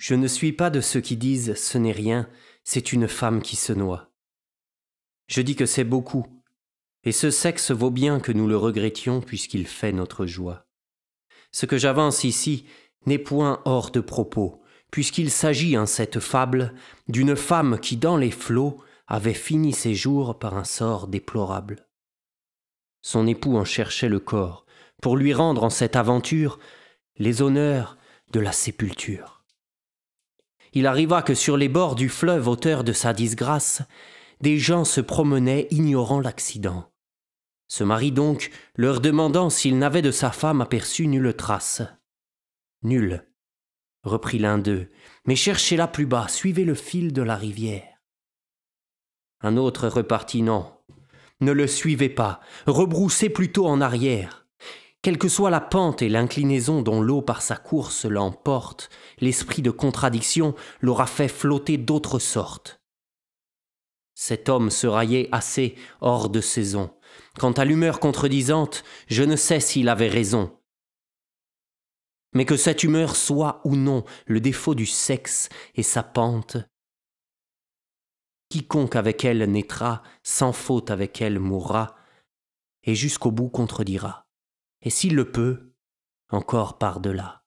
Je ne suis pas de ceux qui disent ce n'est rien, c'est une femme qui se noie. Je dis que c'est beaucoup, et ce sexe vaut bien que nous le regrettions puisqu'il fait notre joie. Ce que j'avance ici n'est point hors de propos, puisqu'il s'agit en cette fable d'une femme qui dans les flots avait fini ses jours par un sort déplorable. Son époux en cherchait le corps, pour lui rendre en cette aventure les honneurs de la sépulture il arriva que sur les bords du fleuve auteur de sa disgrâce, des gens se promenaient ignorant l'accident. Ce mari donc, leur demandant s'il n'avait de sa femme aperçu nulle trace. Nulle, reprit l'un d'eux, mais cherchez-la plus bas, suivez le fil de la rivière. Un autre repartit non, ne le suivez pas, rebroussez plutôt en arrière. Quelle que soit la pente et l'inclinaison dont l'eau par sa course l'emporte, l'esprit de contradiction l'aura fait flotter d'autre sorte. Cet homme se raillait assez hors de saison. Quant à l'humeur contredisante, je ne sais s'il avait raison. Mais que cette humeur soit ou non le défaut du sexe et sa pente, quiconque avec elle naîtra, sans faute avec elle mourra, et jusqu'au bout contredira et s'il le peut, encore par-delà.